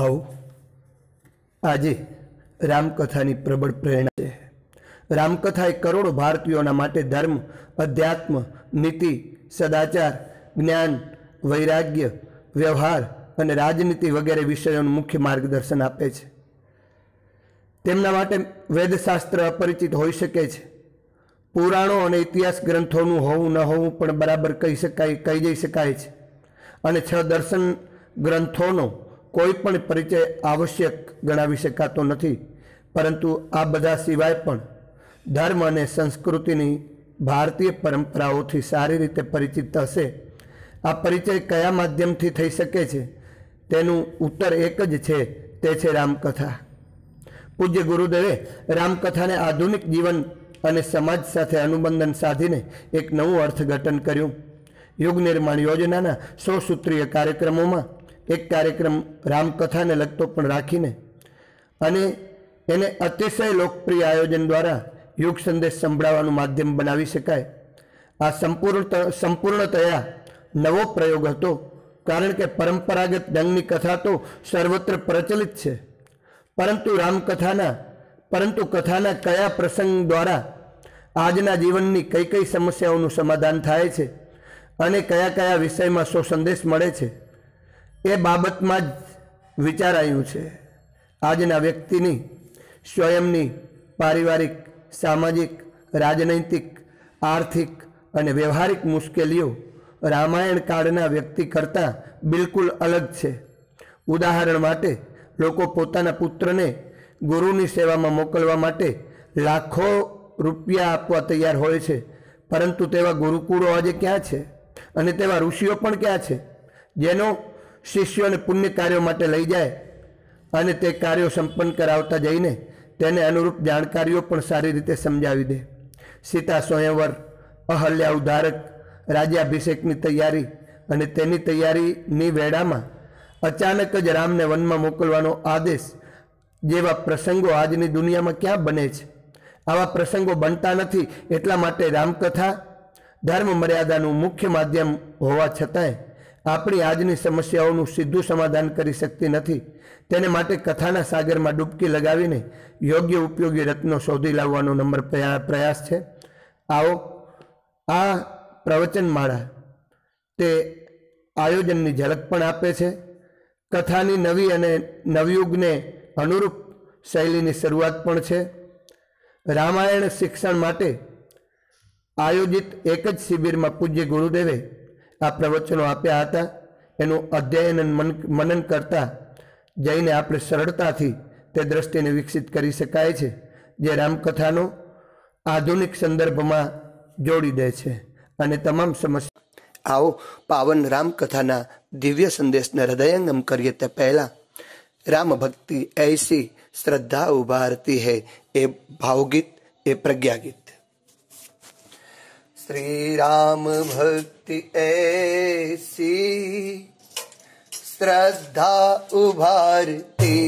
આવો આજે રામકથાની પ્રબળ પ્રેરણા છે રામકથા એ કરોડો ભારતીયોના માટે ધર્મ અધ્યાત્મ નીતિ સદાચાર જ્ઞાન વૈરાગ્ય વ્યવહાર અને રાજનીતિ વગેરે વિષયોનું મુખ્ય માર્ગદર્શન આપે છે તેમના માટે વેદશાસ્ત્ર અપરિચિત હોઈ શકે છે પુરાણો અને ઇતિહાસ ગ્રંથોનું હોવું ન હોવું પણ બરાબર કહી શકાય કહી જઈ શકાય છે અને છ દર્શન ગ્રંથોનો કોઈ પણ પરિચય આવશ્યક ગણાવી શકાતો નથી પરંતુ આ બધા સિવાય પણ ધર્મ અને સંસ્કૃતિની ભારતીય પરંપરાઓથી સારી રીતે પરિચિત થશે આ પરિચય કયા માધ્યમથી થઈ શકે છે તેનું ઉત્તર એક જ છે તે છે રામકથા પૂજ્ય ગુરુદેવે રામકથાને આધુનિક જીવન અને સમાજ સાથે અનુબંધન સાધીને એક નવું અર્થઘટન કર્યું યુગ નિર્માણ યોજનાના સો સૂત્રીય કાર્યક્રમોમાં એક કાર્યક્રમ રામકથાને લગતો પણ રાખીને અને એને અતિશય લોકપ્રિય આયોજન દ્વારા યોગ સંદેશ સંભળાવવાનું માધ્યમ બનાવી શકાય આ સંપૂર્ણ સંપૂર્ણતયા નવો પ્રયોગ હતો કારણ કે પરંપરાગત ઢંગની કથા તો સર્વત્ર પ્રચલિત છે પરંતુ રામકથાના પરંતુ કથાના કયા પ્રસંગ દ્વારા આજના જીવનની કઈ કઈ સમસ્યાઓનું સમાધાન થાય છે અને કયા કયા વિષયમાં શું સંદેશ મળે છે એ બાબતમાં જ વિચારાયું છે આજના વ્યક્તિની સ્વયંની પારિવારિક સામાજિક રાજનૈતિક આર્થિક અને વ્યવહારિક મુશ્કેલીઓ રામાયણ કાળના વ્યક્તિ કરતાં બિલકુલ અલગ છે ઉદાહરણ માટે લોકો પોતાના પુત્રને ગુરુની સેવામાં મોકલવા માટે લાખો રૂપિયા આપવા તૈયાર હોય છે પરંતુ તેવા ગુરુકુળો આજે ક્યાં છે અને તેવા ઋષિઓ પણ ક્યાં છે જેનો શિષ્યોને પુણ્ય કાર્યો માટે લઈ જાય અને તે કાર્યો સંપન્ન કરાવતા જઈને તેને અનુરૂપ જાણકારીઓ પણ સારી રીતે સમજાવી દે સીતા સ્વયંવર અહલ્યા ઉદ્ધારક રાજ્યાભિષેકની તૈયારી અને તેની તૈયારીની વેળામાં અચાનક જ રામને વનમાં મોકલવાનો આદેશ જેવા પ્રસંગો આજની દુનિયામાં ક્યાં બને છે આવા પ્રસંગો બનતા નથી એટલા માટે રામકથા ધર્મ મર્યાદાનું મુખ્ય માધ્યમ હોવા છતાંય આપણી આજની સમસ્યાઓનું સીધું સમાધાન કરી શકતી નથી તેને માટે કથાના સાગરમાં ડૂબકી લગાવીને યોગ્ય ઉપયોગી રત્નો શોધી લાવવાનો નંબર પ્રયાસ છે આવો આ પ્રવચનમાળા તે આયોજનની ઝલક પણ આપે છે કથાની નવી અને નવયુગને અનુરૂપ શૈલીની શરૂઆત પણ છે રામાયણ શિક્ષણ માટે આયોજિત એક જ શિબિરમાં પૂજ્ય ગુરુદેવે આ પ્રવચનો આપ્યા હતા એનું અધ્યયન મન મનન કરતા જઈને આપણે સરળતાથી તે દ્રષ્ટિને વિકસિત કરી શકાય છે જે રામકથાનો આધુનિક સંદર્ભમાં જોડી દે છે અને તમામ સમસ્યા આવો પાવન રામકથાના દિવ્ય સંદેશને હૃદયંગમ કરીએ તે પહેલાં રામ ભક્તિ એસી શ્રદ્ધા ઉભારતી હૈ એ ભાવગીત એ પ્રજ્ઞાગીત श्री राम भक्ति ऐसी श्रद्धा उभारती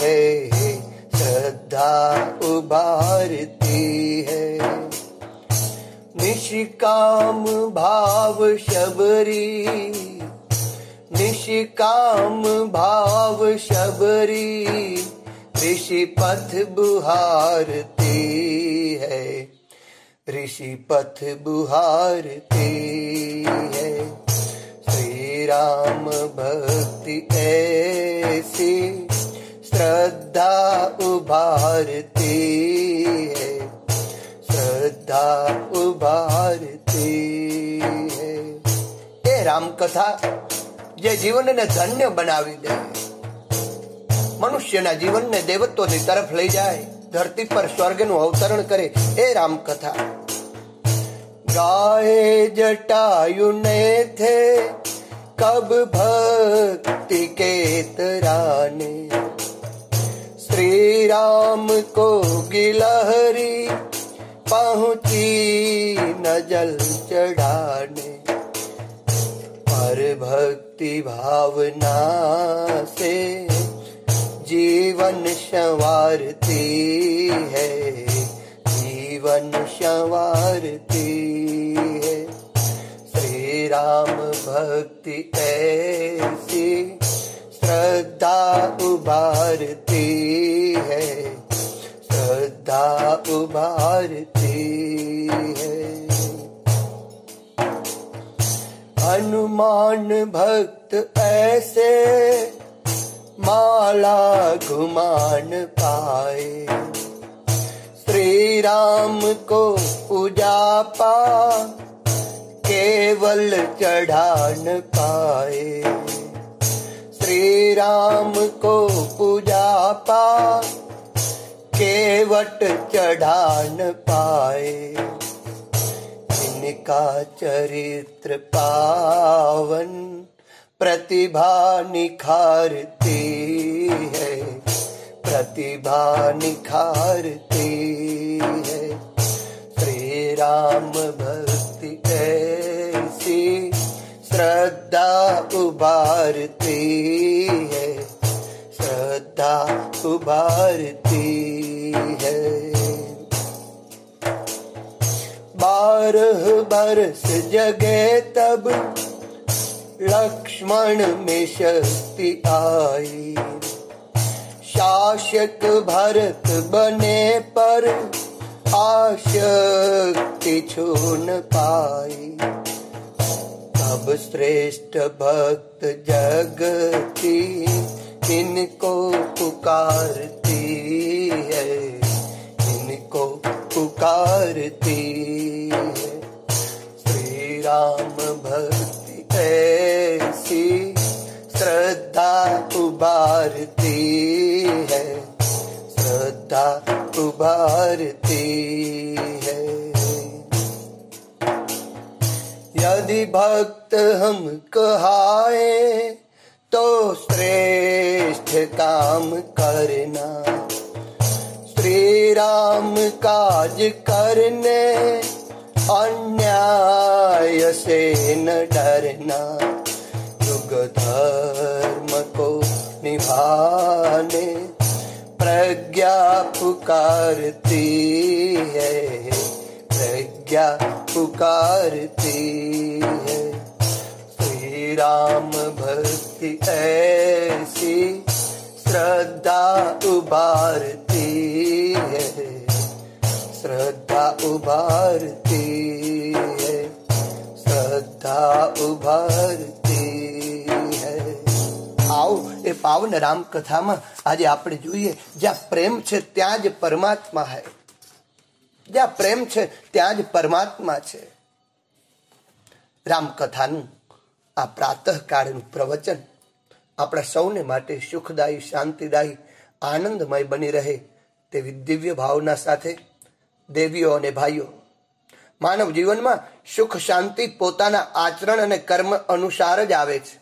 है श्रद्धा उभारती है निशिकाम भाव शबरी निशिकाम भाव शबरी ऋषि पथ बुहारती है ऋषि पथ बुहारते है श्री राम भक्ति ऐसी श्रद्धा उभारते है श्रद्धा उभारते है ये राम कथा ये जीवन ने धन्य बना दे मनुष्य ना जीवन ने देवत्व तरफ ले जाए धरती पर स्वर्ग नु अवतरण करे ए राम कथा गाय जटायु ने थे कब भक्ति के तराने श्री राम को गिलहरी पहुंची न जल चढ़ाने पर भक्ति भावना से जीवन संवारती है जीवन संवारती है श्री राम भक्ति ऐसी श्रद्धा उभारती है श्रद्धा उभारती है हनुमान भक्त ऐसे काला गुमान पाए श्री राम को पूजा पा केवल चढ़ान पाए श्री राम को पूजा पा केवट चढ़ान पाए इनका चरित्र पावन प्रतिभा निखारती है प्रतिभा निखारती है श्री राम भक्ति ऐसी श्रद्धा उबारती है श्रद्धा उभारती है बारह बरस जगे तब लक्ष्मण में शक्ति आई आशक भरत बने पर आशक्ति छू न पाई तब श्रेष्ठ भक्त जगती इनको पुकारती है इनको पुकारती है श्री राम भक्ति ऐसी श्रद्धा उबारती सत्ता उभारती है यदि भक्त हम कहाए तो श्रेष्ठ काम करना श्री राम काज करने अन्याय से न डरना युग धर्म को निभाने प्रज्ञा पुकारती है प्रज्ञा पुकारती है श्री राम भक्ति ऐसी श्रद्धा उबारती है श्रद्धा उभारती है श्रद्धा उभारती એ પાવન રામકથામાં આજે આપણે જોઈએ જ્યાં પ્રેમ છે ત્યાં જ પરમાત્મા હે જ્યાં પ્રેમ છે ત્યાં જ પરમાત્મા છે રામકથાનું આ પ્રાતઃકાળનું પ્રવચન આપણા સૌને માટે સુખદાયી શાંતિદાયી આનંદમય બની રહે તેવી દિવ્ય ભાવના સાથે દેવીઓ અને ભાઈઓ માનવ જીવનમાં સુખ શાંતિ પોતાના આચરણ અને કર્મ અનુસાર જ આવે છે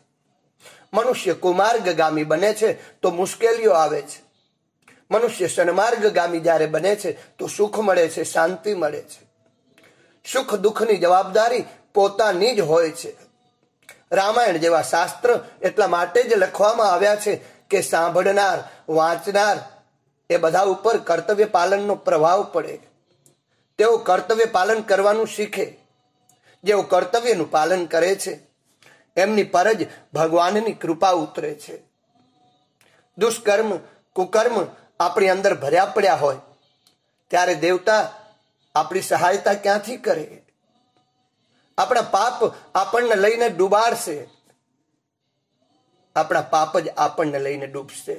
મનુષ્ય કુમાર્ગ ગામી બને છે તો મુશ્કેલીઓ આવે છે મનુષ્ય સન્માર્ગ ગામી જ્યારે બને છે તો સુખ મળે છે શાંતિ મળે છે સુખ દુઃખની જવાબદારી પોતાની જ હોય છે રામાયણ જેવા શાસ્ત્ર એટલા માટે જ લખવામાં આવ્યા છે કે સાંભળનાર વાંચનાર એ બધા ઉપર કર્તવ્ય પાલનનો પ્રભાવ પડે તેઓ કર્તવ્ય પાલન કરવાનું શીખે જેઓ કર્તવ્યનું પાલન કરે છે એમની પર જ ભગવાનની કૃપા ઉતરે છે દુષ્કર્મ કુકર્મ આપણી અંદર ભર્યા પડ્યા હોય ત્યારે દેવતા આપણી સહાયતા ક્યાંથી કરે આપણા પાપ આપણને લઈને ડૂબાડશે આપણા પાપ જ આપણને લઈને ડૂબશે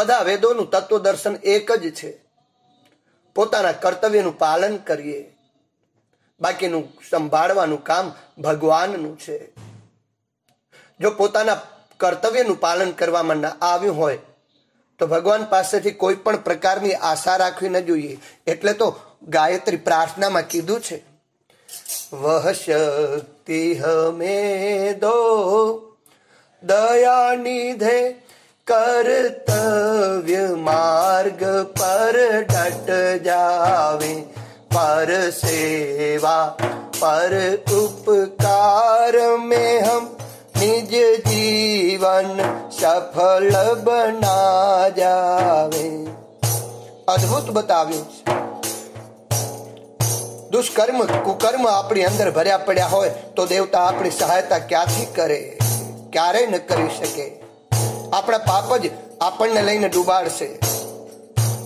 બધા વેદોનું તત્વ દર્શન એક જ છે પોતાના કર્તવ્યનું પાલન કરીએ બાકીનું સંભાળવાનું કામ ભગવાનનું છે જો પોતાના કર્તવ્યનું પાલન કરવામાં ના આવ્યું હોય તો ભગવાન પાસેથી કોઈ પણ પ્રકારની આશા રાખવી ન જોઈએ એટલે તો ગાયત્રી પ્રાર્થનામાં કીધું છે વહ શક્તિ હમે દો દયા નિધે કર્તવ્ય માર્ગ પર ડટ જાવે पर सेवा पर उपकार में हम निज जीवन સફળ બના જાવે અદ્ભુત બતાવ્યું દુષ્કર્મ કુકર્મ આપણી અંદર ભર્યા પડ્યા હોય તો દેવતા આપણી સહાયતા ક્યાંથી કરે ક્યારે ન કરી શકે આપણા પાપ જ આપણને લઈને ડૂબાડશે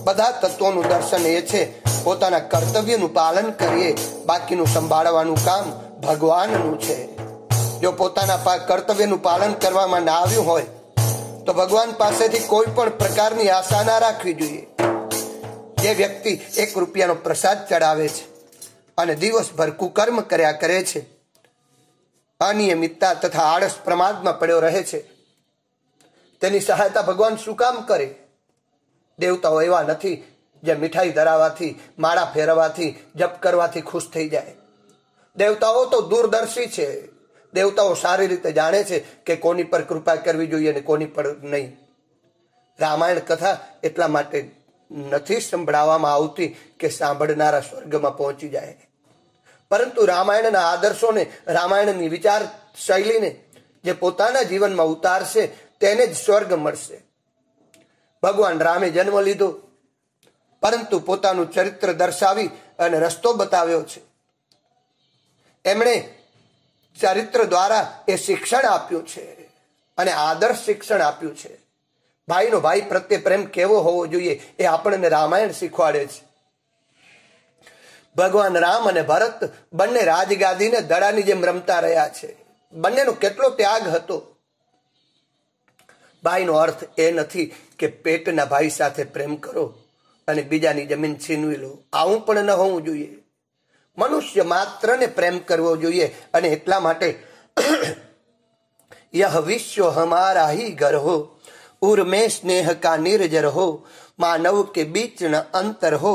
બધા તત્વોનું દર્શન એ છે પોતાના કર્તવ્યનું પાલન કરીએ બાકીનું સંભાળવાનું કામ ભગવાનનું છે જો પોતાના કર્તવ્યનું પાલન કરવામાં ના આવ્યું હોય તો ભગવાન પાસેથી કોઈ પણ પ્રકારની આશા ના રાખવી જોઈએ જે વ્યક્તિ એક રૂપિયાનો પ્રસાદ ચડાવે છે અને દિવસભર કુકર્મ કર્યા કરે છે અનિયમિતતા તથા આળસ પ્રમાદમાં પડ્યો રહે છે તેની સહાયતા ભગવાન શું કામ કરે દેવતાઓ એવા નથી જે મીઠાઈ ધરાવવાથી માળા ફેરવવાથી જપ કરવાથી ખુશ થઈ જાય દેવતાઓ તો દૂરદર્શી છે દેવતાઓ સારી રીતે જાણે છે કે કોની પર કૃપા કરવી જોઈએ અને કોની પર નહીં રામાયણ કથા એટલા માટે નથી સંભળાવવામાં આવતી કે સાંભળનારા સ્વર્ગમાં પહોંચી જાય પરંતુ રામાયણના આદર્શોને રામાયણની વિચાર શૈલીને જે પોતાના જીવનમાં ઉતારશે તેને જ સ્વર્ગ મળશે ભગવાન રામે જન્મ લીધો પરંતુ પોતાનું ચરિત્ર દર્શાવી અને રસ્તો બતાવ્યો છે એમણે ચરિત્ર દ્વારા એ શિક્ષણ આપ્યું છે અને આદર્શ શિક્ષણ આપ્યું છે ભાઈનો ભાઈ પ્રત્યે પ્રેમ કેવો હોવો જોઈએ એ આપણને રામાયણ શીખવાડે છે ભગવાન રામ અને ભરત બંને રાજગાદીને દડાની જેમ રમતા રહ્યા છે બંનેનો કેટલો ત્યાગ હતો ભાઈનો અર્થ એ નથી કે પેટના ભાઈ સાથે પ્રેમ કરો અને બીજાની જમીન છીનવી લઉં આ હું પણ ન હોઉં જોઈએ મનુષ્ય માત્ર ને પ્રેમ કરવો જોઈએ અને એટલા માટે યહ વિશ્વ અમારહી ઘર હો ઉર મેં સ્નેહ કા નિર્જર હો માનવ કે બીચ ન અંતર હો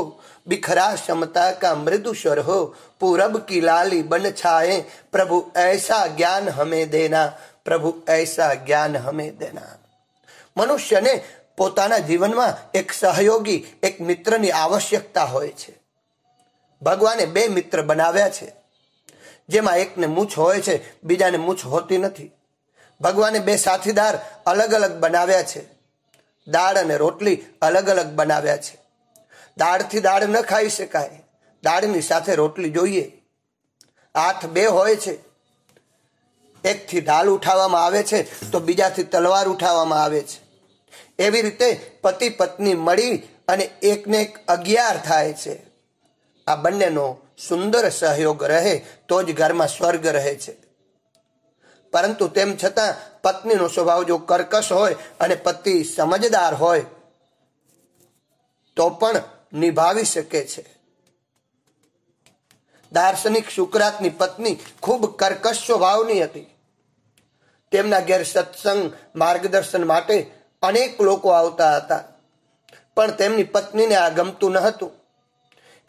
બિખરાશમતા કા मृदुशર હો પૂર્વ કી લાલિ બન છાયે પ્રભુ એસા જ્ઞાન હમે દેના પ્રભુ એસા જ્ઞાન હમે દેના મનુષ્ય ને પોતાના જીવનમાં એક સહયોગી એક મિત્રની આવશ્યકતા હોય છે ભગવાને બે મિત્ર બનાવ્યા છે જેમાં એકને મૂછ હોય છે બીજાને મૂછ હોતી નથી ભગવાને બે સાથીદાર અલગ અલગ બનાવ્યા છે દાળ અને રોટલી અલગ અલગ બનાવ્યા છે દાળથી દાળ ન ખાઈ શકાય દાળની સાથે રોટલી જોઈએ હાથ બે હોય છે એકથી ઢાલ ઉઠાવવામાં આવે છે તો બીજાથી તલવાર ઉઠાવવામાં આવે છે એવી રીતે પતિ પત્ની મળી અને એકને એક અગિયાર થાય છે આ બંનેનો સુંદર સહયોગ રહે તો જ ઘરમાં સ્વર્ગ રહે છે પરંતુ તેમ છતાં પત્નીનો સ્વભાવ જો કર્કશ હોય અને પતિ સમજદાર હોય તો પણ નિભાવી શકે છે દાર્શનિક સુકરાતની પત્ની ખૂબ કર્કશ સ્વભાવની હતી તેમના ઘેર સત્સંગ માર્ગદર્શન માટે અનેક લોકો આવતા હતા પણ તેમની પત્નીને આ ગમતું ન હતું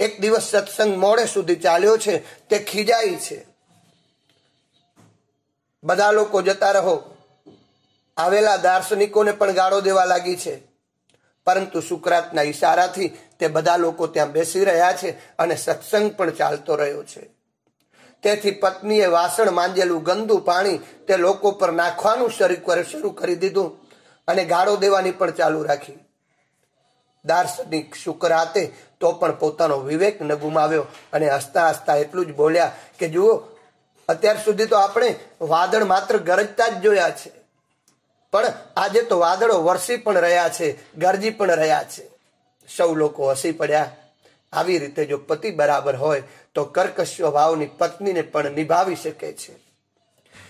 એક દિવસ સત્સંગ મોડે સુધી ચાલ્યો છે તે ખીજાઈ છે બધા લોકો જતા રહો આવેલા દાર્શનિકોને પણ ગાળો દેવા લાગી છે પરંતુ સુકરાતના ઇશારાથી તે બધા લોકો ત્યાં બેસી રહ્યા છે અને સત્સંગ પણ ચાલતો રહ્યો છે તેથી પત્નીએ વાસણ માંજેલું ગંદુ પાણી તે લોકો પર નાખવાનું શરૂ કરી દીધું અને ગાળો દેવાની પણ ચાલુ રાખી દાર્શનિક શુક્રાતે તો પણ પોતાનો વિવેક ન ગુમાવ્યો અને હસતા હસતા એટલું જ બોલ્યા કે જુઓ અત્યાર સુધી તો આપણે વાદળ માત્ર ગરજતા જ જોયા છે પણ આજે તો વાદળો વરસી પણ રહ્યા છે ગરજી પણ રહ્યા છે સૌ લોકો હસી પડ્યા આવી રીતે જો પતિ બરાબર હોય તો કર્કશ સ્વભાવની પત્નીને પણ નિભાવી શકે છે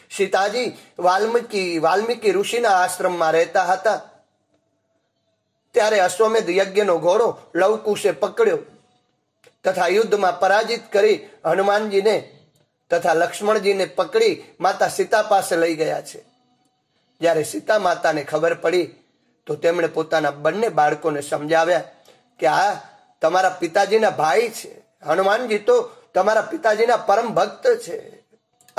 સીતાજી વાલ્મીકી વાલ્મીકી ઋષિના આશ્રમમાં રહેતા હતા ત્યારે અશ્વમેધ યજ્ઞનો ઘોડો લવકુશે પકડ્યો તથા યુદ્ધમાં પરાજિત કરી હનુમાનજીને તથા લક્ષ્મણજીને પકડી માતા સીતા પાસે લઈ ગયા છે જ્યારે સીતા માતાને ખબર પડી તો તેમણે પોતાના બંને બાળકોને સમજાવ્યા કે આ તમારા પિતાજીના ભાઈ છે હનુમાનજી તો તમારા પિતાજીના પરમ ભક્ત છે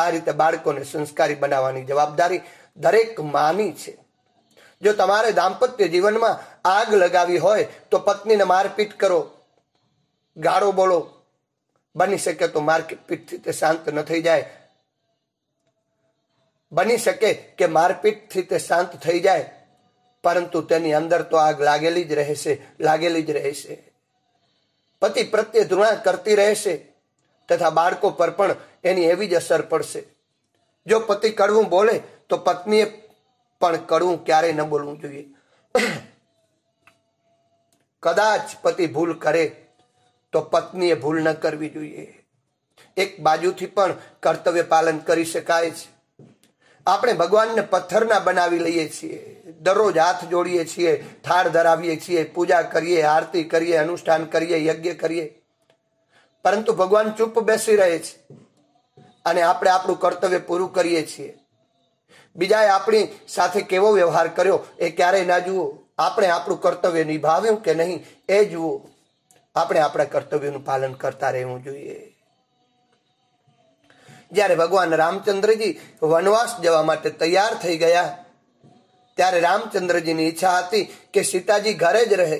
આ રીતે બાળકોને સંસ્કારી બનાવવાની જવાબદારી દરેક માની છે જો તમારે દાંપત્ય જીવનમાં આગ લગાવી હોય તો પત્નીને મારપીટ કરો ગાળો બોલો બની શકે તો મારપીટથી તે શાંત ન થઈ જાય બની શકે કે મારપીટથી તે શાંત થઈ જાય પરંતુ તેની અંદર તો આગ લાગેલી જ રહેશે લાગેલી જ રહેશે પતિ પ્રત્યે ધૃણા કરતી રહેશે તથા બાળકો પર પણ એની એવી જ અસર પડશે જો પતિ કડવું બોલે તો પત્નીએ પણ કડવું ક્યારેય ન બોલવું જોઈએ કદાચ પતિ ભૂલ કરે તો પત્નીએ ભૂલ ન કરવી જોઈએ એક બાજુથી પણ કર્તવ્ય પાલન કરી શકાય છે આપણે ભગવાનને પથ્થરના બનાવી લઈએ છીએ દરરોજ હાથ જોડીએ છીએ થાળ ધરાવીએ છીએ પૂજા કરીએ આરતી કરીએ અનુષ્ઠાન કરીએ યજ્ઞ કરીએ પરંતુ ભગવાન ચૂપ બેસી રહે છે અને આપણે આપણું કર્તવ્ય પૂરું કરીએ છીએ બીજાએ આપણી સાથે કેવો વ્યવહાર કર્યો એ ક્યારેય ના જુઓ આપણે આપણું કર્તવ્ય નિભાવ્યું કે નહીં એ જુઓ આપણે આપણા કર્તવ્યનું પાલન કરતા રહેવું જોઈએ જ્યારે ભગવાન રામચંદ્રજી વનવાસ જવા માટે તૈયાર થઈ ગયા ત્યારે રામચંદ્રજીની ઈચ્છા હતી કે સીતાજી ઘરે જ રહે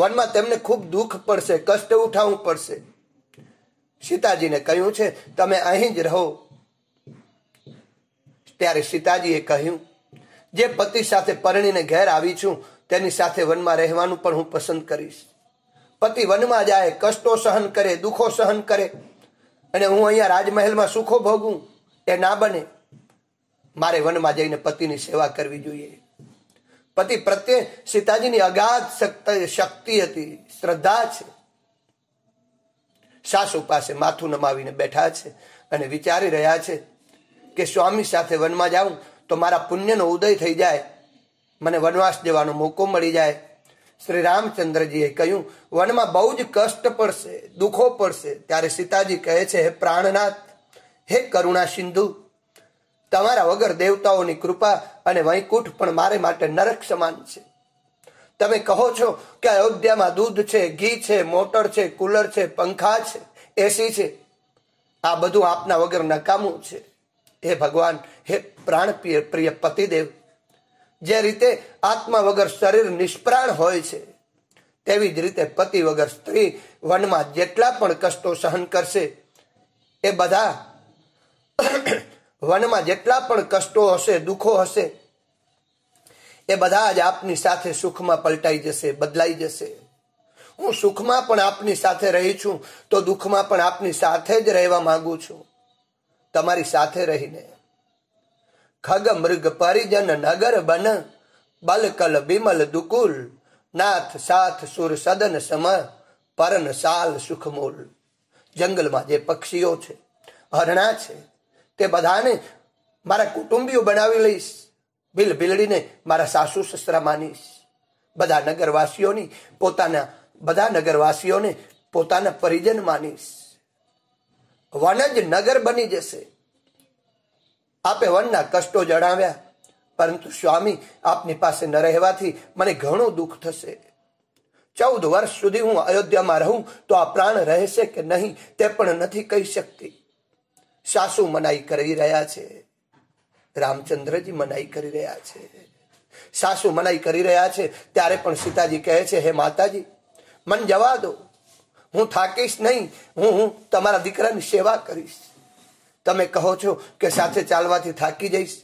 વનમાં તેમને ખૂબ દુઃખ પડશે કષ્ટ ઉઠાવવું પડશે સીતાજીને કહ્યું છે તમે અહીં જ રહો ત્યારે સીતાજીએ કહ્યું જે પતિ સાથે પરણીને ઘેર આવી છું તેની સાથે વનમાં રહેવાનું પણ હું પસંદ કરીશ પતિ વનમાં જાય કષ્ટો સહન કરે દુઃખો સહન કરે અને હું અહીંયા રાજમહેલમાં સુખો ભોગું એ ના બને મારે વનમાં જઈને પતિની સેવા કરવી જોઈએ પતિ પ્રત્યે સીતાજીની અગાધ શક્તિ હતી શ્રદ્ધા છે સાસુ પાસે માથું નમાવીને બેઠા છે અને વિચારી રહ્યા છે કે સ્વામી સાથે વનમાં જાઉં તો મારા પુણ્યનો ઉદય થઈ જાય મને વનવાસ જવાનો મોકો મળી જાય શ્રી રામચંદ્રજીએ કહ્યું વનમાં બહુ જ કષ્ટ પડશે દુઃખો પડશે ત્યારે સીતાજી કહે છે હે પ્રાણનાથ હે કરુણા સિંધુ તમારા વગર દેવતાઓની કૃપા અને વૈકુંઠ પણ મારે માટે નરક સમાન છે તમે કહો છો કે અયોધ્યામાં દૂધ છે ઘી છે મોટર છે કુલર છે પંખા છે એસી છે આ બધું આપના વગર નકામું છે હે ભગવાન હે પ્રાણ પ્રિય પતિદેવ જે રીતે આત્મા વગર શરીર નિષ્પ્રાણ હોય છે તેવી જ રીતે પતિ વગર સ્ત્રી વનમાં જેટલા પણ કષ્ટો સહન કરશે એ બધા વનમાં જેટલા પણ કષ્ટો હશે દુઃખો હશે એ બધા જ આપની સાથે સુખમાં પલટાઈ જશે બદલાઈ જશે હું સુખમાં પણ આપની સાથે રહી છું તો દુઃખમાં પણ આપની સાથે જ રહેવા માંગુ છું તમારી સાથે રહીને ખગ મૃગ પરિજન નગર બન બલકલ બિમલ દુકુલ નાથ સાથ સુર સદન સમ પરન સાલ સુખમૂલ જંગલમાં જે પક્ષીઓ છે હરણા છે તે બધાને મારા કુટુંબીઓ બનાવી લઈશ ભીલભીલડીને મારા સાસુ સસરા માનીશ બધા નગરવાસીઓની પોતાના બધા નગરવાસીઓને પોતાના પરિજન માનીશ વન જ નગર બની જશે આપે વનના કષ્ટો જણાવ્યા પરંતુ સ્વામી આપની પાસે ન રહેવાથી મને ઘણું દુઃખ થશે ચૌદ વર્ષ સુધી હું અયોધ્યામાં રહું તો આ પ્રાણ રહેશે કે નહીં તે પણ નથી કહી શકતી સાસુ મનાઈ કરી રહ્યા છે રામચંદ્રજી મનાઈ કરી રહ્યા છે સાસુ મનાઈ કરી રહ્યા છે ત્યારે પણ સીતાજી કહે છે હે માતાજી મન જવા દો હું થાકીશ નહીં હું હું તમારા દીકરાની સેવા કરીશ તમે કહો છો કે સાથે ચાલવાથી થાકી જઈશ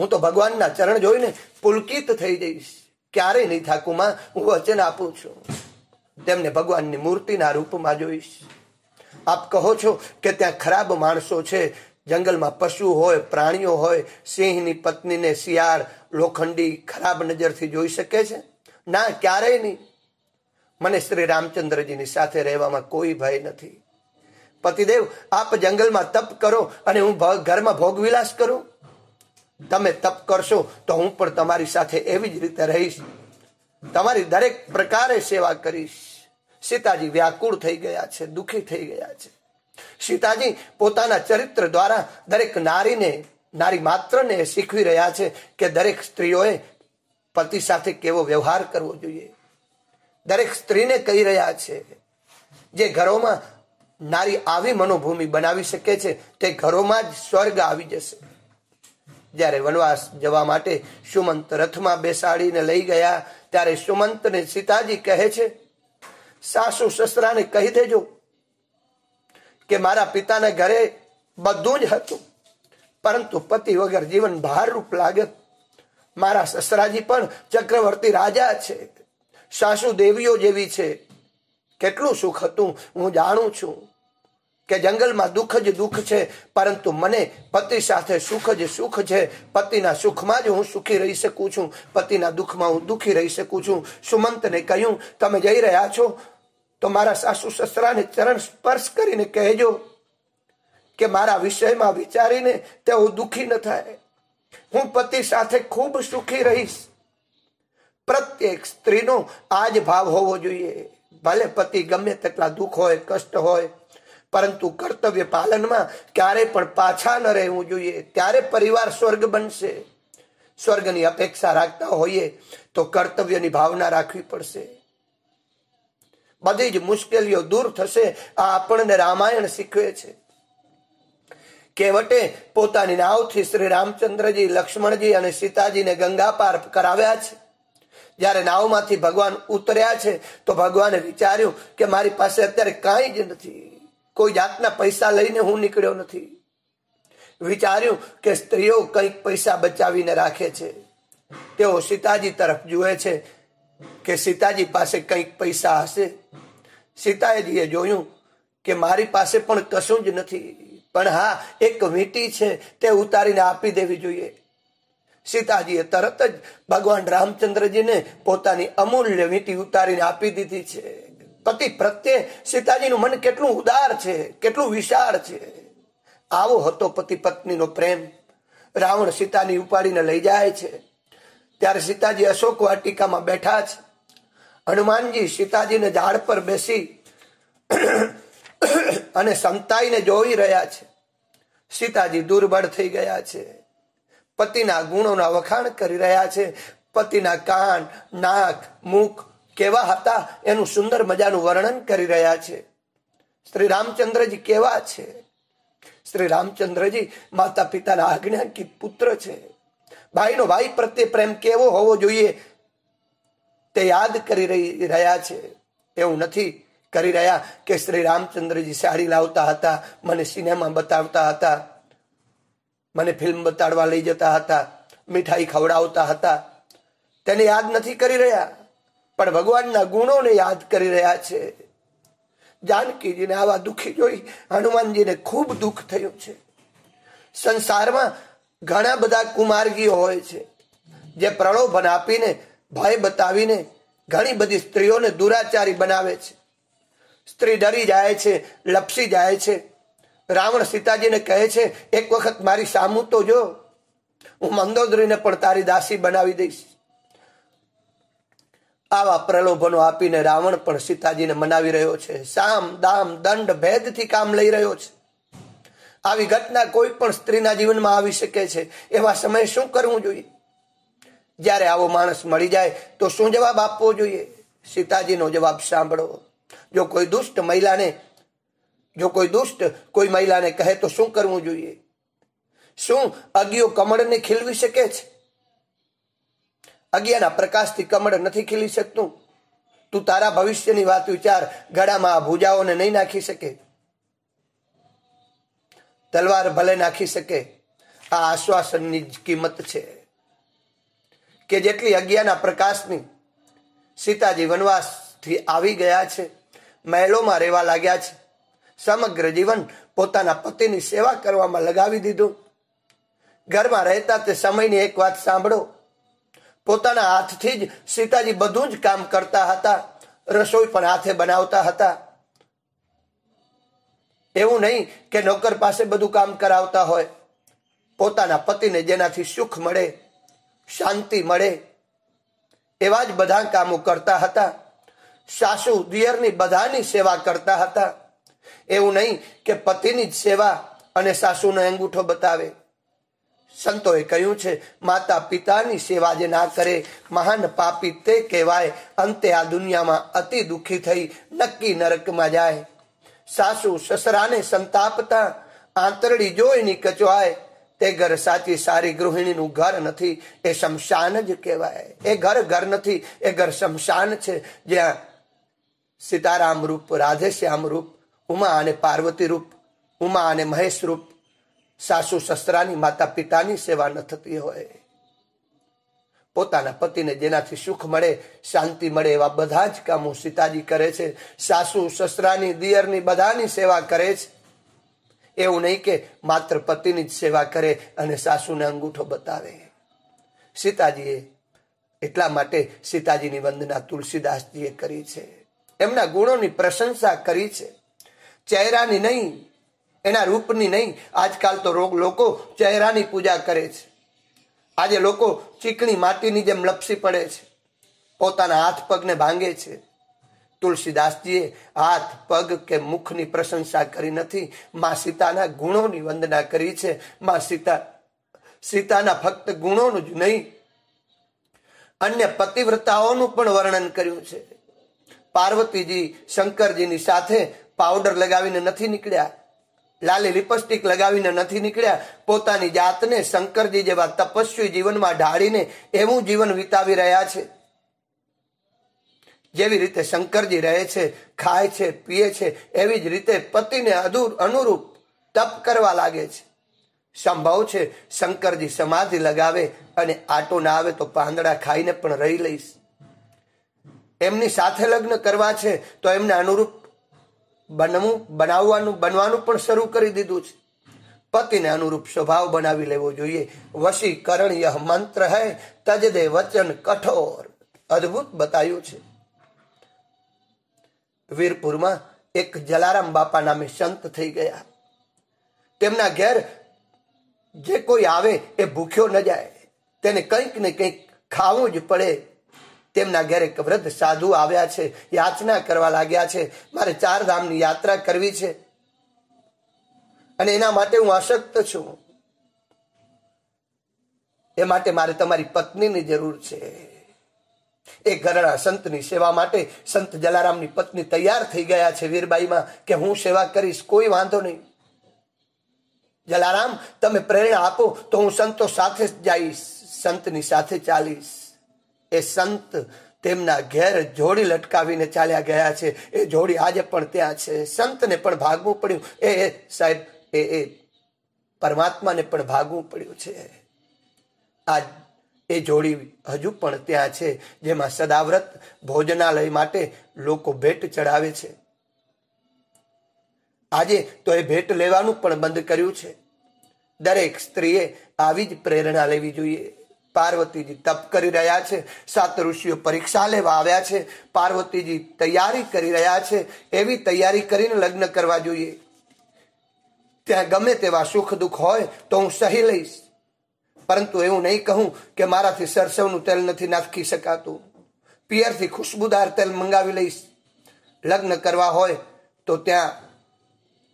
હું તો ભગવાનના ચરણ જોઈને પુલકિત થઈ જઈશ ક્યારેય નહીં થાકુમાં હું વચન આપું છું તેમને ભગવાનની મૂર્તિના રૂપમાં જોઈશ આપ કહો છો કે ત્યાં ખરાબ માણસો છે જંગલમાં પશુ હોય પ્રાણીઓ હોય સિંહની પત્નીને શિયાળ લોખંડી ખરાબ નજરથી જોઈ શકે છે ના ક્યારેય નહીં મને શ્રી રામચંદ્રજીની સાથે રહેવામાં કોઈ ભય નથી પતિદેવ આપ જંગલમાં તપ કરો અને હું ઘરમાં ભોગવિલાસ કરું તમે તપ કરશો તો હું પણ તમારી સાથે એવી જ રીતે રહીશ તમારી દરેક પ્રકારે સેવા કરીશ સીતાજી વ્યાકુળ થઈ ગયા છે દુઃખી થઈ ગયા છે સીતાજી પોતાના ચરિત્ર દ્વારા દરેક નારીને નારી માત્રને શીખવી રહ્યા છે કે દરેક સ્ત્રીઓએ પતિ સાથે કેવો વ્યવહાર કરવો જોઈએ દરેક સ્ત્રીને કહી રહ્યા છે જે ઘરોમાં નારી આવી મનોભૂમિ બનાવી શકે છે તે ઘરોમાં જ સ્વર્ગ આવી જશે જ્યારે વનવાસ જવા માટે સુમંત રથમાં બેસાડીને લઈ ગયા ત્યારે સુમંતને સીતાજી કહે છે સાસુ સસરાને કહી દેજો કે મારા પિતાના ઘરે બધું જ હતું પરંતુ પતિ વગર જીવન ભારરૂપ લાગત મારા સસરાજી પણ ચક્રવર્તી રાજા છે સાસુ દેવીઓ જેવી છે કેટલું સુખ હતું હું જાણું છું કે જંગલમાં દુઃખ જ દુઃખ છે પરંતુ મને પતિ સાથે સુખ જ સુખ છે પતિના સુખમાં જ હું સુખી રહી શકું છું પતિના દુઃખમાં હું દુઃખી રહી શકું છું સુમંતને કહ્યું તમે જઈ રહ્યા છો તો મારા સાસુ સસરાને ચરણ સ્પર્શ કરીને કહેજો કે મારા વિષયમાં વિચારીને તેઓ દુઃખી ન થાય હું પતિ સાથે ખૂબ સુખી રહીશ પ્રત્યેક સ્ત્રીનો આ જ ભાવ હોવો જોઈએ ભલે પતિ ગમે તેટલા દુઃખ હોય કષ્ટ હોય પરંતુ કર્તવ્ય પાલનમાં ક્યારે પણ પાછા ન રહેવું જોઈએ ત્યારે પરિવાર સ્વર્ગ બનશે સ્વર્ગની અપેક્ષા રાખતા હોઈએ તો કર્તવ્યની ભાવના રાખવી પડશે બધી જ મુશ્કેલીઓ દૂર થશે આ આપણને રામાયણ શીખવે છે કેવટે પોતાની નાવથી શ્રી રામચંદ્રજી લક્ષ્મણજી અને સીતાજીને ગંગા પાર કરાવ્યા છે જ્યારે નાવમાંથી ભગવાન ઉતર્યા છે તો ભગવાને વિચાર્યું કે મારી પાસે અત્યારે કાંઈ જ નથી કોઈ જાતના પૈસા લઈને હું નીકળ્યો નથી વિચાર્યું કે સ્ત્રીઓ કંઈક પૈસા બચાવીને રાખે છે તેઓ સીતાજી તરફ જુએ છે કે સીતાજી પાસે કંઈક પૈસા હશે સીતાજીએ જોયું કે મારી પાસે પણ કશું જ નથી પણ હા એક વીંટી છે તે ઉતારીને આપી દેવી જોઈએ સીતાજીએ તરત જ ભગવાન રામચંદ્રજીને પોતાની અમૂલ્ય વીંટી ઉતારીને આપી દીધી છે પતિ પ્રત્યે સીતાજીનું મન કેટલું ઉદાર છે કેટલું વિશાળ છે આવો હતો પતિ પત્નીનો પ્રેમ રાવણ સીતાની ઉપાડીને લઈ જાય છે ત્યારે સીતાજી અશોક વાટિકામાં બેઠા છે હનુમાનજી સીતાજીને ઝાડ પર બેસી અને સંતાઈને જોઈ રહ્યા છે સીતાજી દુર્બળ થઈ ગયા છે પતિના ગુણોના વખાણ કરી રહ્યા છે પતિના કાન નાક મુખ કેવા હતા એનું સુંદર મજાનું વર્ણન કરી રહ્યા છે શ્રી રામચંદ્રજી કેવા છે શ્રી રામચંદ્રજી માતા પિતાના આજ્ઞાંકિત પુત્ર છે ભાઈનો ભાઈ પ્રત્યે પ્રેમ કેવો હોવો જોઈએ તે યાદ કરી રહી રહ્યા છે એવું નથી કરી રહ્યા કે શ્રી રામચંદ્રજી સાડી લાવતા હતા મને સિનેમા બતાવતા હતા મને ફિલ્મ બતાડવા લઈ જતા હતા મીઠાઈ ખવડાવતા હતા તેને યાદ નથી કરી રહ્યા પણ ભગવાનના ગુણોને યાદ કરી રહ્યા છે જાનકીજીને આવા દુઃખી જોઈ હનુમાનજીને ખૂબ દુઃખ થયું છે સંસારમાં ઘણા બધા કુમાર્ગીઓ હોય છે જે પ્રલોભન આપીને ભય બતાવીને ઘણી બધી સ્ત્રીઓને દુરાચારી બનાવે છે સ્ત્રી ડરી જાય છે લપસી જાય છે રાવણ સીતાજીને કહે છે એક વખત મારી સામુ તો જો હું મંદોદરીને પણ તારી દાસી બનાવી દઈશ આવા પ્રલોભનો આપીને રાવણ પણ સીતાજીને મનાવી રહ્યો છે સામ દામ દંડ ભેદથી કામ લઈ રહ્યો છે આવી ઘટના કોઈ પણ સ્ત્રીના જીવનમાં આવી શકે છે એવા સમયે શું કરવું જોઈએ જ્યારે આવો માણસ મળી જાય તો શું જવાબ આપવો જોઈએ સીતાજીનો જવાબ સાંભળો જો કોઈ દુષ્ટ મહિલાને જો કોઈ દુષ્ટ કોઈ મહિલાને કહે તો શું કરવું જોઈએ શું અગિયો કમળને ખીલવી શકે છે અગિયાના પ્રકાશથી કમળ નથી ખીલી શકતું તું તારા ભવિષ્યની વાત વિચાર ગળામાં આ ભૂજાઓને નહીં નાખી શકે તલવાર ભલે નાખી શકે આ આશ્વાસનની જ કિંમત છે કે જેટલી અજ્ઞાના પ્રકાશની સીતાજી વનવાસથી આવી ગયા છે મહેલોમાં રહેવા લાગ્યા છે સમગ્ર જીવન પોતાના પતિની સેવા કરવામાં લગાવી દીધું ઘરમાં રહેતા તે સમયની એક વાત સાંભળો પોતાના હાથથી જ સીતાજી બધું જ કામ કરતા હતા રસોઈ પણ હાથે બનાવતા હતા એવું નહીં કે નોકર પાસે બધું કામ કરાવતા હોય પોતાના પતિને જેનાથી સુખ મળે શાંતિ મળે એવા જ બધા કામો કરતા હતા સાસુ દિયરની બધાની સેવા કરતા હતા એવું નહીં કે પતિની જ સેવા અને સાસુનો અંગૂઠો બતાવે સંતોએ કહ્યું છે માતા પિતાની સેવા જે ના કરે મહાન પાપી તે કહેવાય અંતે આ દુનિયામાં અતિ દુઃખી થઈ નક્કી નરકમાં જાય સાસુ સસરાને સંતાપતા આંતરડી જોઈ ની કચવાય તે ઘર સાચી સારી ગૃહિણીનું ઘર નથી એ શમશાન જ કહેવાય એ ઘર ઘર નથી એ ઘર શમશાન છે જ્યાં સીતારામ રૂપ રાધેશ્યામ રૂપ ઉમા અને પાર્વતી રૂપ ઉમા અને મહેશ રૂપ સાસુ સસરાની માતા પિતાની સેવા ન થતી હોય પોતાના પતિને જેનાથી સુખ મળે શાંતિ મળે એવા બધા જ કામો સીતાજી કરે છે સાસુ સસરાની દિયરની બધાની સેવા કરે છે એવું નહીં કે માત્ર પતિની જ સેવા કરે અને સાસુને અંગૂઠો બતાવે સીતાજીએ એટલા માટે સીતાજીની વંદના તુલસીદાસજીએ કરી છે એમના ગુણોની પ્રશંસા કરી છે ચહેરાની નહીં એના રૂપની નહીં આજકાલ તો રોગ લોકો ચહેરાની પૂજા કરે છે આજે લોકો ચીકણી માટીની જેમ લપસી પડે છે પોતાના હાથ પગને ભાંગે છે તુલસીદાસજીએ હાથ પગ કે મુખની પ્રશંસા કરી નથી મા સીતાના ગુણોની વંદના કરી છે મા સીતા સીતાના ફક્ત ગુણોનું જ નહીં અન્ય પતિવ્રતાઓનું પણ વર્ણન કર્યું છે પાર્વતીજી શંકરજીની સાથે પાવડર લગાવીને નથી નીકળ્યા લાલી લિપસ્ટિક લગાવીને નથી નીકળ્યા પોતાની જાતને શંકરજી જેવા તપસ્વી જીવનમાં ઢાળીને એવું જીવન વિતાવી રહ્યા છે જેવી રીતે શંકરજી રહે છે ખાય છે પીએ છે એવી જ રીતે પતિને અધૂર અનુરૂપ તપ કરવા લાગે છે સંભવ છે શંકરજી સમાધિ લગાવે અને આટો ના આવે તો પાંદડા ખાઈને પણ રહી લઈશ એમની સાથે લગ્ન કરવા છે તો એમને અનુરૂપ બનવું બનાવવાનું બનવાનું પણ શરૂ કરી દીધું છે પતિને અનુરૂપ સ્વભાવ બનાવી લેવો જોઈએ વશીકરણ યહ મંત્ર હૈ તજદે વચન કઠોર અદ્ભુત બતાવ્યું છે વીરપુરમાં એક જલારામ બાપા નામે સંત થઈ ગયા તેમના ઘેર જે કોઈ આવે એ ભૂખ્યો ન જાય તેને કંઈક ને કંઈક ખાવું જ પડે તેમના ઘેર એક વૃદ્ધ સાધુ આવ્યા છે યાચના કરવા લાગ્યા છે મારે ચાર ધામની યાત્રા કરવી છે અને એના માટે હું આસક્ત છું એ માટે મારે તમારી પત્નીની જરૂર છે એ ગરડા સંતની સેવા માટે સંત જલારામની પત્ની તૈયાર થઈ ગયા છે વીરબાઈમાં કે હું સેવા કરીશ કોઈ વાંધો નહીં જલારામ તમે પ્રેરણા આપો તો હું સંતો સાથે જ જઈશ સંતની સાથે ચાલીશ એ સંત તેમના ઘેર જોડી લટકાવીને ચાલ્યા ગયા છે એ જોડી આજે પણ ત્યાં છે સંતને પણ ભાગવું પડ્યું એ એ સાહેબ એ એ પરમાત્માને પણ ભાગવું પડ્યું છે આ એ જોડી હજુ પણ ત્યાં છે જેમાં સદાવ્રત ભોજનાલય માટે લોકો ભેટ ચડાવે છે આજે તો એ ભેટ લેવાનું પણ બંધ કર્યું છે દરેક સ્ત્રીએ આવી જ પ્રેરણા લેવી જોઈએ પાર્વતીજી તપ કરી રહ્યા છે સાત ઋષિઓ પરીક્ષા લેવા આવ્યા છે પાર્વતીજી તૈયારી કરી રહ્યા છે એવી તૈયારી કરીને લગ્ન કરવા જોઈએ ત્યાં ગમે તેવા સુખ દુઃખ હોય તો હું સહી લઈશ પરંતુ એવું નહીં કહું કે મારાથી સરસવનું તેલ નથી નાખી શકાતું પિયરથી ખુશ્બુદાર તેલ મંગાવી લઈશ લગ્ન કરવા હોય તો ત્યાં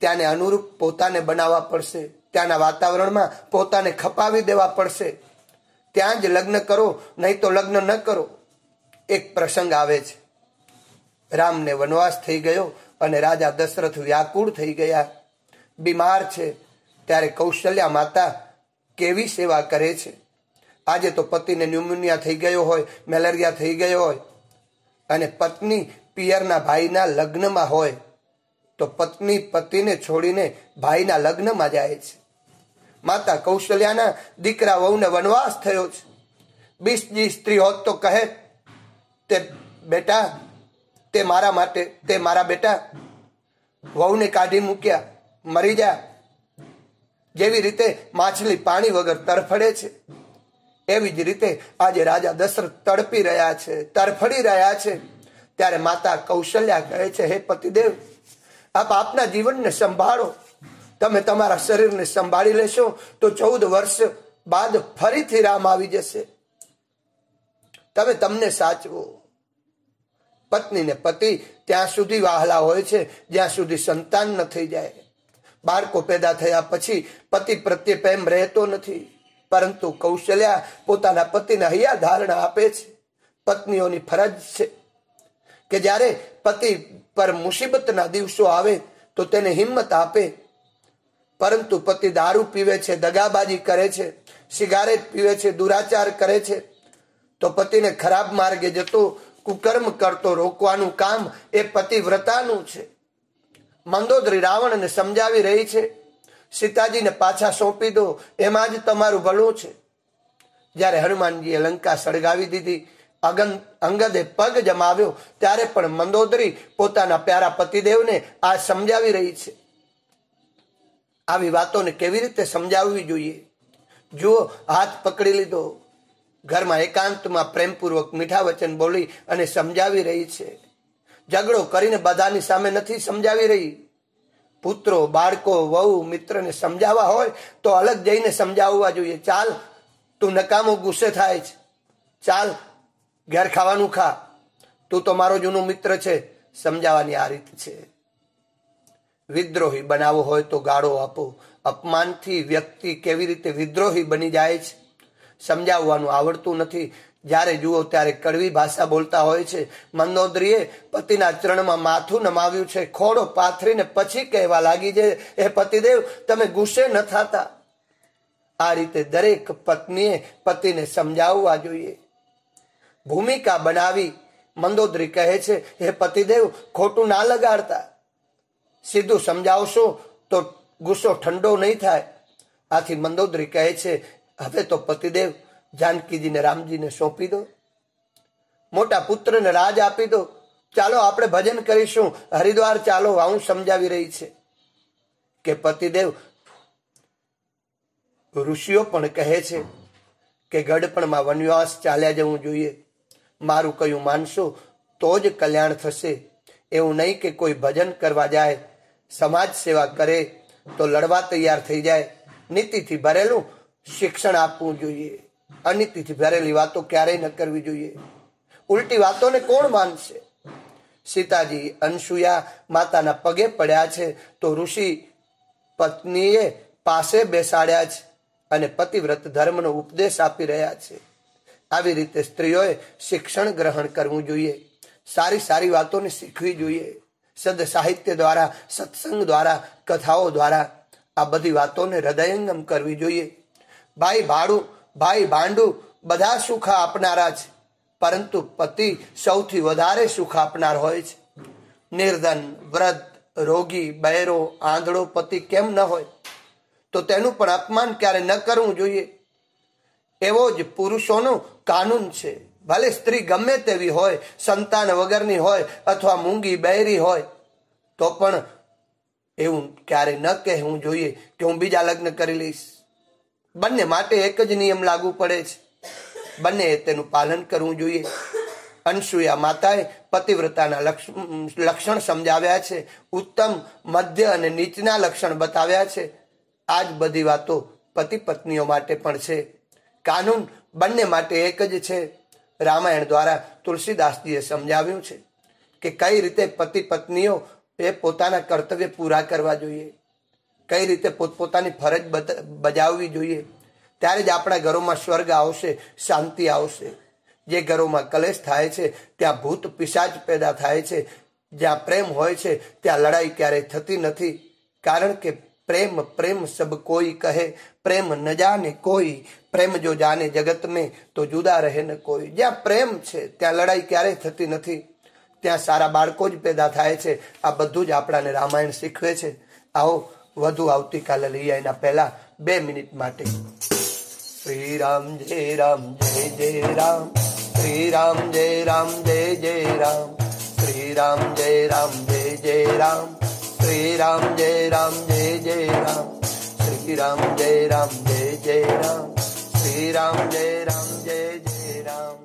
ત્યાંને અનુરૂપ પોતાને બનાવવા પડશે ત્યાંના વાતાવરણમાં પોતાને ખપાવી દેવા પડશે ત્યાં જ લગ્ન કરો નહીં તો લગ્ન ન કરો એક પ્રસંગ આવે છે રામને વનવાસ થઈ ગયો અને રાજા દશરથ વ્યાકુળ થઈ ગયા બીમાર છે ત્યારે કૌશલ્યા માતા કેવી સેવા કરે છે આજે તો પતિને ન્યુમોનિયા થઈ ગયો હોય મેલેરિયા થઈ ગયો હોય અને પત્ની પિયરના ભાઈના લગ્નમાં હોય તો પત્ની પતિને છોડીને ભાઈના લગ્નમાં જાય છે માતા કૌશલ્યાના દીકરા વહુને વનવાસ થયો છે બીસજી સ્ત્રી હોત તો કહે તે બેટા તે મારા માટે તે મારા બેટા વહુને કાઢી મૂક્યા મરી જા જેવી રીતે માછલી પાણી વગર તરફડે છે એવી જ રીતે આજે રાજા દશરથ તડપી રહ્યા છે તરફડી રહ્યા છે ત્યારે માતા કૌશલ્યા કહે છે હે પતિદેવ આપ આપના જીવનને સંભાળો તમે તમારા શરીરને સંભાળી લેશો તો ચૌદ વર્ષ બાદ ફરીથી રામ આવી જશે તમે તમને સાચવો પત્નીને પતિ ત્યાં સુધી વાહલા હોય છે જ્યાં સુધી સંતાન ન થઈ જાય બાળકો પેદા થયા પછી પતિ પ્રત્યે પ્રેમ રહેતો નથી પરંતુ કૌશલ્યા પોતાના પતિને હૈયા ધારણા આપે છે પત્નીઓની ફરજ છે કે જ્યારે પતિ પર મુસીબતના દિવસો આવે તો તેને હિંમત આપે પરંતુ પતિ દારૂ પીવે છે દગાબાજી કરે છે સિગારેટ પીવે છે દુરાચાર કરે છે તો પતિને ખરાબ માર્ગે જતો કુકર્મ કરતો રોકવાનું કામ એ પતિવ્રતાનું છે મંદોદરી રાવણને સમજાવી રહી છે સીતાજીને પાછા સોંપી દો એમાં જ તમારું ભલું છે જ્યારે હનુમાનજીએ લંકા સળગાવી દીધી અગન અંગદે પગ જમાવ્યો ત્યારે પણ મંદોદરી પોતાના પ્યારા પતિદેવને આ સમજાવી રહી છે આવી વાતોને કેવી રીતે સમજાવવી જોઈએ જુઓ હાથ પકડી લીધો ઘરમાં એકાંતમાં પ્રેમપૂર્વક મીઠા વચન બોલી અને સમજાવી રહી છે ઝઘડો કરીને બધાની સામે નથી સમજાવી રહી પુત્રો બાળકો વહુ મિત્રને સમજાવવા હોય તો અલગ જઈને સમજાવવા જોઈએ ચાલ તું નકામો ગુસ્સે થાય છે ચાલ ઘેર ખાવાનું ખા તું તો મારો જૂનો મિત્ર છે સમજાવવાની આ રીત છે વિદ્રોહી બનાવવો હોય તો ગાળો આપો અપમાનથી વ્યક્તિ કેવી રીતે વિદ્રોહી બની જાય છે સમજાવવાનું આવડતું નથી જ્યારે જુઓ ત્યારે કડવી ભાષા બોલતા હોય છે મંદોદરીએ પતિના ચરણમાં માથું નમાવ્યું છે ખોડો પાથરીને પછી કહેવા લાગી છે એ પતિદેવ તમે ગુસ્સે ન થતા આ રીતે દરેક પત્નીએ પતિને સમજાવવા જોઈએ ભૂમિકા બનાવી મંદોદરી કહે છે હે પતિદેવ ખોટું ના લગાડતા સીધું સમજાવશો તો ગુસ્સો ઠંડો નહીં થાય આથી મંદોદરી કહે છે હવે તો પતિદેવ જાનકીજીને રામજીને સોંપી દો મોટા પુત્રને રાજ આપી દો ચાલો આપણે ભજન કરીશું હરિદ્વાર ચાલો હું સમજાવી રહી છે કે પતિદેવ ઋષિઓ પણ કહે છે કે ગડપણમાં વનવાસ ચાલ્યા જવું જોઈએ મારું કયું માનશો તો જ કલ્યાણ થશે એવું નહીં કે કોઈ ભજન કરવા જાય સમાજ સેવા કરે તો લડવા તૈયાર થઈ જાય નીતિથી ભરેલું શિક્ષણ આપવું જોઈએ અનિતિથી ભરેલી વાતો ક્યારેય ન કરવી જોઈએ ઉલટી વાતોને કોણ માનશે સીતાજી અનસુયા માતાના પગે પડ્યા છે તો ઋષિ પત્નીએ પાસે બેસાડ્યા છે અને પતિવ્રત ધર્મનો ઉપદેશ આપી રહ્યા છે આવી રીતે સ્ત્રીઓએ શિક્ષણ ગ્રહણ કરવું જોઈએ સારી સારી વાતોને શીખવી જોઈએ સદ સાહિત્ય દ્વારા સત્સંગ દ્વારા કથાઓ દ્વારા આ બધી વાતોને હૃદયંગમ કરવી જોઈએ ભાઈ ભાડું ભાઈ ભાંડુ બધા સુખ આપનારા છે પરંતુ પતિ સૌથી વધારે સુખ આપનાર હોય છે નિર્ધન વ્રત રોગી બૈરો આંધળો પતિ કેમ ન હોય તો તેનું પણ અપમાન ક્યારે ન કરવું જોઈએ એવો જ પુરુષોનો કાનૂન છે ભલે સ્ત્રી ગમે તેવી હોય સંતાન વગરની હોય અથવા મૂંગી બૈરી હોય તો પણ એવું ક્યારે ન કહેવું જોઈએ કે હું બીજા લગ્ન કરી લઈશ બંને માટે એક જ નિયમ લાગુ પડે છે બંને તેનું પાલન કરવું જોઈએ અનસુયા માતાએ પતિવ્રતાના લક્ષણ સમજાવ્યા છે ઉત્તમ મધ્ય અને નીચના લક્ષણ બતાવ્યા છે આ જ બધી વાતો પતિ પત્નીઓ માટે પણ છે કાનૂન બંને માટે એક જ છે રામાયણ દ્વારા તુલસીદાસજીએ સમજાવ્યું છે કે કઈ રીતે પતિ પત્નીઓ એ પોતાના કર્તવ્ય પૂરા કરવા જોઈએ કઈ રીતે પોતપોતાની ફરજ બજાવવી જોઈએ ત્યારે જ આપણા ઘરોમાં સ્વર્ગ આવશે શાંતિ આવશે જે ઘરોમાં કલેશ થાય છે ત્યાં ભૂત પિશાચ પેદા થાય છે જ્યાં પ્રેમ હોય છે ત્યાં લડાઈ ક્યારેય થતી નથી કારણ કે પ્રેમ પ્રેમ સબ કોઈ કહે પ્રેમ ન જાને કોઈ પ્રેમ જો જાને જગત મેં તો જુદા રહે ન કોઈ જ્યાં પ્રેમ છે ત્યાં લડાઈ ક્યારેય થતી નથી ત્યાં સારા બાળકો જ પેદા થાય છે આ બધું જ આપણાને રામાયણ શીખવે છે આવો વધુ આવતીકાલે લઈ એના પહેલા બે મિનિટ માટે શ્રી રામ જય રામ જય જય રામ શ્રી રામ જય રામ જય જય રામ શ્રી રામ જય રામ જય જય રામ શ્રી રામ જય રામ જય જય રામ શ્રી રામ જય રામ જય જય રામ શ્રી રામ જય રામ જય જય રામ